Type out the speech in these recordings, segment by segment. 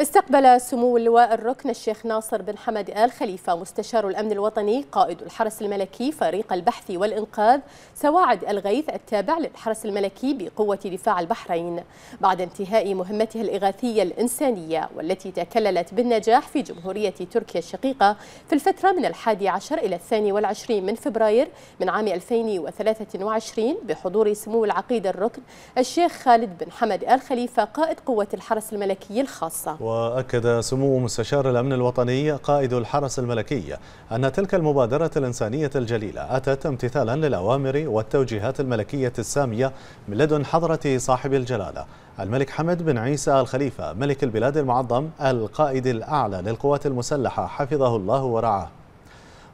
استقبل سمو اللواء الركن الشيخ ناصر بن حمد آل خليفة مستشار الأمن الوطني قائد الحرس الملكي فريق البحث والإنقاذ سواعد الغيث التابع للحرس الملكي بقوة دفاع البحرين بعد انتهاء مهمتها الإغاثية الإنسانية والتي تكللت بالنجاح في جمهورية تركيا الشقيقة في الفترة من الحادي عشر إلى الثاني والعشرين من فبراير من عام 2023 بحضور سمو العقيد الركن الشيخ خالد بن حمد آل خليفة قائد قوة الحرس الملكي الخاصة وأكد سمو مستشار الأمن الوطني قائد الحرس الملكي أن تلك المبادرة الإنسانية الجليلة أتت امتثالا للأوامر والتوجيهات الملكية السامية من لدن حضرة صاحب الجلالة الملك حمد بن عيسى الخليفة ملك البلاد المعظم القائد الأعلى للقوات المسلحة حفظه الله ورعاه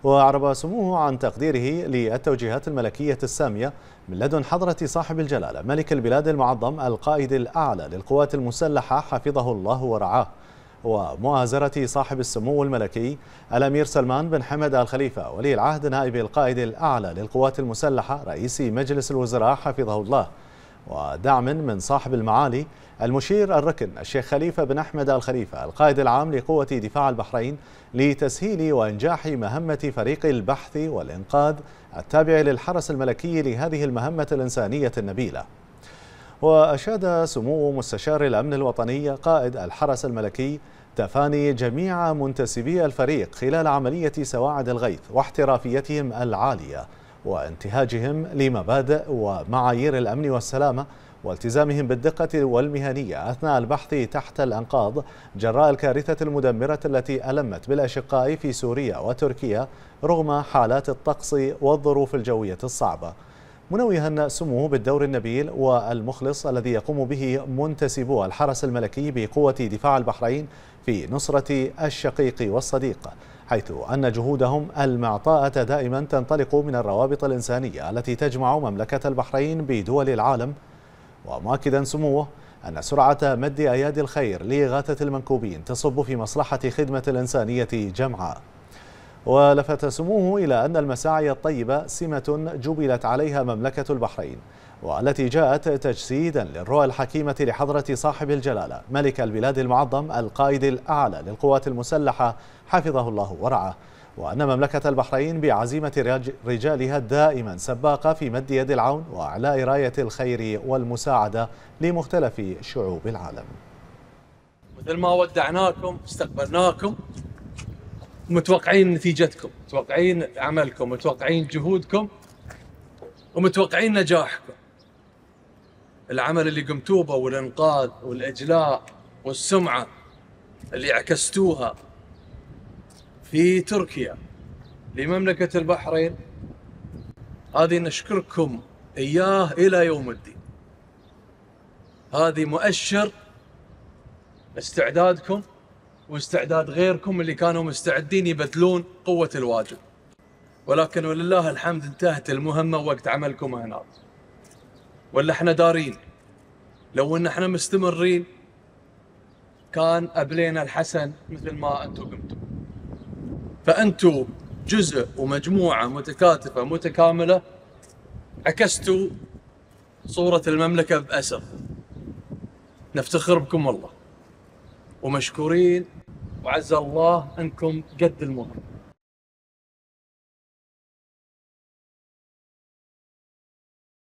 وأعرب سموه عن تقديره للتوجيهات الملكية السامية من لدن حضرة صاحب الجلالة ملك البلاد المعظم القائد الأعلى للقوات المسلحة حفظه الله ورعاه ومؤازرة صاحب السمو الملكي الأمير سلمان بن حمد آل خليفة ولي العهد نائب القائد الأعلى للقوات المسلحة رئيس مجلس الوزراء حفظه الله ودعم من صاحب المعالي المشير الركن الشيخ خليفة بن أحمد الخليفة القائد العام لقوة دفاع البحرين لتسهيل وإنجاح مهمة فريق البحث والإنقاذ التابع للحرس الملكي لهذه المهمة الإنسانية النبيلة وأشاد سمو مستشار الأمن الوطني قائد الحرس الملكي تفاني جميع منتسبي الفريق خلال عملية سواعد الغيث واحترافيتهم العالية وانتهاجهم لمبادئ ومعايير الأمن والسلامة والتزامهم بالدقة والمهنية أثناء البحث تحت الأنقاض جراء الكارثة المدمرة التي ألمت بالأشقاء في سوريا وتركيا رغم حالات الطقس والظروف الجوية الصعبة منوها سموه بالدور النبيل والمخلص الذي يقوم به منتسبو الحرس الملكي بقوة دفاع البحرين في نصرة الشقيق والصديق حيث أن جهودهم المعطاءة دائما تنطلق من الروابط الإنسانية التي تجمع مملكة البحرين بدول العالم ومؤكدا سموه أن سرعة مد أيادي الخير لإغاثة المنكوبين تصب في مصلحة خدمة الإنسانية جمعاء ولفت سموه إلى أن المساعي الطيبة سمة جبلت عليها مملكة البحرين والتي جاءت تجسيدا للرؤى الحكيمة لحضرة صاحب الجلالة ملك البلاد المعظم القائد الأعلى للقوات المسلحة حفظه الله ورعاه وأن مملكة البحرين بعزيمة رجالها دائما سباقة في مد يد العون وإعلاء راية الخير والمساعدة لمختلف شعوب العالم مثل ما ودعناكم استقبلناكم متوقعين نتيجتكم متوقعين عملكم متوقعين جهودكم ومتوقعين نجاحكم العمل اللي قمتوا به والانقاذ والاجلاء والسمعه اللي عكستوها في تركيا لمملكه البحرين هذه نشكركم اياه الى يوم الدين هذه مؤشر استعدادكم واستعداد غيركم اللي كانوا مستعدين يبذلون قوه الواجب ولكن ولله الحمد انتهت المهمه وقت عملكم هناك ولا احنا دارين لو ان احنا مستمرين كان ابلينا الحسن مثل ما انتم قمتوا فانتم جزء ومجموعه متكاتفه متكامله عكستوا صوره المملكه باسر نفتخر بكم والله ومشكورين وعز الله انكم قد المهمه